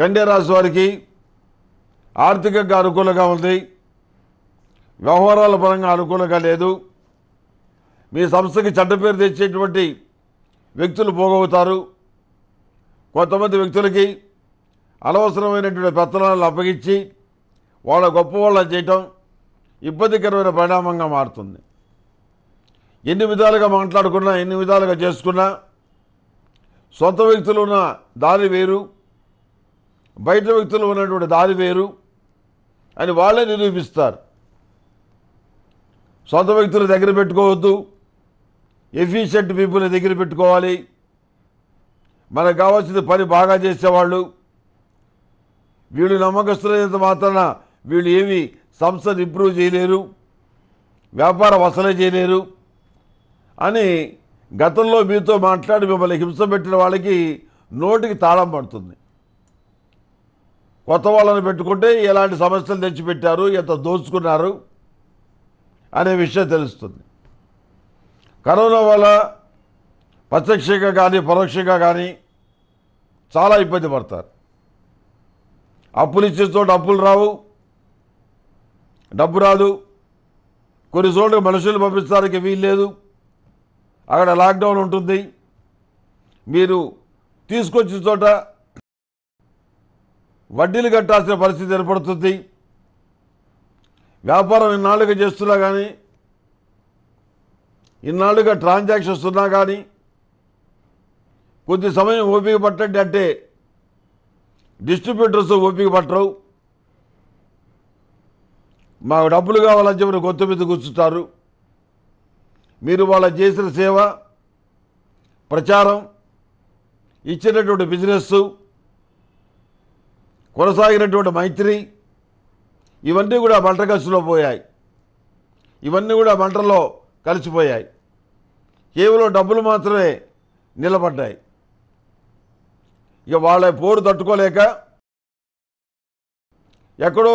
కన్యారాశి వారికి ఆర్థికంగా అనుకూలంగా ఉంది వ్యవహారాల పరంగా అనుకూలంగా లేదు మీ సంస్థకి చెడ్డ పేరు తెచ్చేటువంటి వ్యక్తులు పోగవుతారు కొంతమంది వ్యక్తులకి అనవసరమైనటువంటి పెత్తనాలను అప్పగించి వాళ్ళ గొప్పవాళ్ళని చేయటం ఇబ్బందికరమైన పరిణామంగా మారుతుంది ఎన్ని విధాలుగా మాట్లాడుకున్నా ఎన్ని విధాలుగా చేసుకున్నా సొంత వ్యక్తులు ఉన్న దారి వేరు బయట వ్యక్తులు ఉన్నటువంటి దారి వేరు అని వాళ్ళే నిరూపిస్తారు సొంత వ్యక్తులు దగ్గర పెట్టుకోవద్దు ఎఫిషియెంట్ పీపుల్ని దగ్గర పెట్టుకోవాలి మనకు కావాల్సిన పని బాగా చేసేవాళ్ళు వీళ్ళు నమ్మకస్తులైనంత మాత్రాన వీళ్ళు ఏమి సంస్థను ఇంప్రూవ్ చేయలేరు వ్యాపారం అసలే చేయలేరు అని గతంలో మీతో మాట్లాడి మిమ్మల్ని హింస పెట్టిన వాళ్ళకి నోటికి తాళం పడుతుంది కొత్త వాళ్ళని పెట్టుకుంటే ఎలాంటి సమస్యలు తెచ్చిపెట్టారు ఎంత దోచుకున్నారు అనే విషయం తెలుస్తుంది కరోనా వల్ల ప్రత్యక్షంగా కానీ పరోక్షంగా కానీ చాలా ఇబ్బంది పడతారు అప్పులు ఇచ్చే చోట అప్పులు రావు డబ్బు రాదు కొన్ని చోట్ల మనుషులు పంపించడానికి వీలు లేదు అక్కడ లాక్డౌన్ ఉంటుంది మీరు తీసుకొచ్చిన చోట వడ్డీలు కట్టాల్సిన పరిస్థితి ఏర్పడుతుంది వ్యాపారం ఇన్నాళ్ళుగా చేస్తున్నా కానీ ఇన్నాళ్ళుగా ట్రాన్సాక్షన్స్ ఉన్నా కానీ కొద్ది సమయం ఓపిక పట్టండి అంటే డిస్ట్రిబ్యూటర్స్ ఓపిక పట్టరు మాకు డబ్బులు కావాలని చెప్పి కొత్త మీద కూర్చుంటారు మీరు వాళ్ళ చేసిన సేవ ప్రచారం ఇచ్చినటువంటి బిజినెస్సు కొనసాగినటువంటి మైత్రి ఇవన్నీ కూడా కలిసిలో పోయాయి ఇవన్నీ కూడా మంటల్లో కలిసిపోయాయి కేవలం డబ్బులు మాత్రమే నిలబడ్డాయి ఇక వాళ్ళ పోరు తట్టుకోలేక ఎక్కడో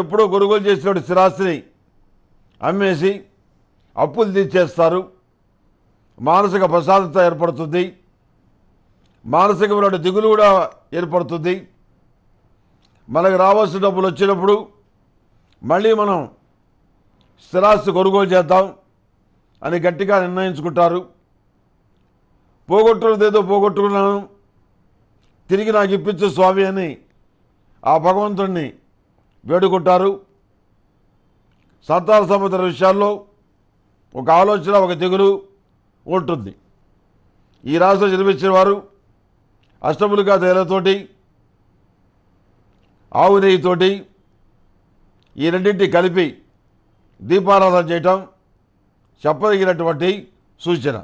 ఎప్పుడో కొనుగోలు చేసినటువంటి స్థిరాస్తిని అమ్మేసి అప్పులు తీర్చేస్తారు మానసిక ప్రశాంతత ఏర్పడుతుంది మానసికమైన దిగులు కూడా ఏర్పడుతుంది మనకు రావాల్సిన డబ్బులు వచ్చినప్పుడు మళ్ళీ మనం స్థిరాస్తి కొనుగోలు చేద్దాం అని గట్టిగా నిర్ణయించుకుంటారు ఏదో పోగొట్టుకున్నాను తిరిగి నాకు ఇప్పించు స్వామి అని ఆ భగవంతుణ్ణి వేడుకుంటారు సంతాన సంబంధించిన విషయాల్లో ఒక ఆలోచన ఒక దిగులు ఉంటుంది ఈ రాష్ట్రం జన్మించిన వారు అష్టములుగా తేలతోటి ఆవు నెయ్యితోటి ఈ రెండింటి కలిపి దీపారాధన చేయటం చెప్పదగినటువంటి సూచన